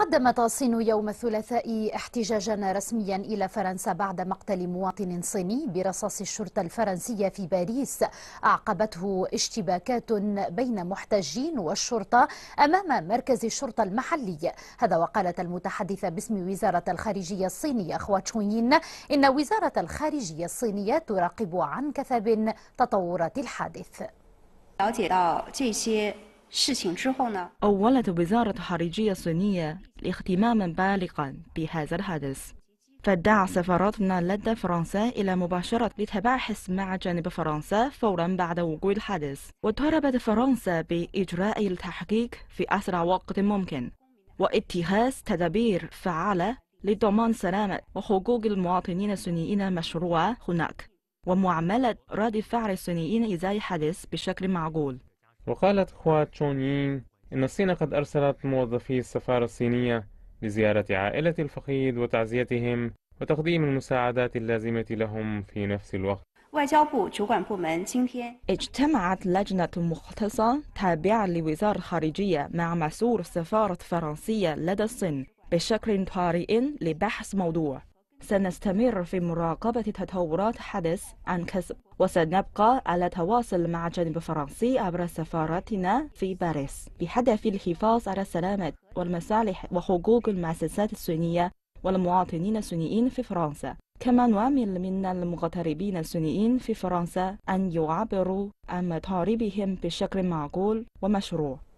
قدمت الصين يوم الثلاثاء احتجاجا رسميا إلى فرنسا بعد مقتل مواطن صيني برصاص الشرطة الفرنسية في باريس أعقبته اشتباكات بين محتجين والشرطة أمام مركز الشرطة المحلي هذا وقالت المتحدثة باسم وزارة الخارجية الصينية خوا تشوين إن وزارة الخارجية الصينية تراقب عن كثب تطورات الحادث أولت وزارة خارجية الصينية اهتماما بالغا بهذا الحدث فدعا سفارتنا لدى فرنسا إلى مباشرة التباحث مع جانب فرنسا فورا بعد وقوع الحدث وطلبت فرنسا بإجراء التحقيق في أسرع وقت ممكن واتخاذ تدابير فعالة لضمان سلامة وحقوق المواطنين الصينيين مشروعة هناك ومعاملة رد فعل الصينيين إزاي الحدث بشكل معقول وقالت خوا تشون يين إن الصين قد أرسلت موظفي السفارة الصينية لزيارة عائلة الفقيد وتعزيتهم وتقديم المساعدات اللازمة لهم في نفس الوقت اجتمعت لجنة مختصة تابعة لوزارة الخارجية مع مسؤول السفارة الفرنسية لدى الصين بشكل طارئ لبحث موضوع سنستمر في مراقبة تطورات حدث عن كسب وسنبقى على تواصل مع الجانب الفرنسي عبر سفارتنا في باريس بهدف الحفاظ على السلامة والمصالح وحقوق المؤسسات الصينية والمواطنين الصينيين في فرنسا كما نعمل من المغتربين الصينيين في فرنسا أن يعبروا عن مطالبهم بشكل معقول ومشروع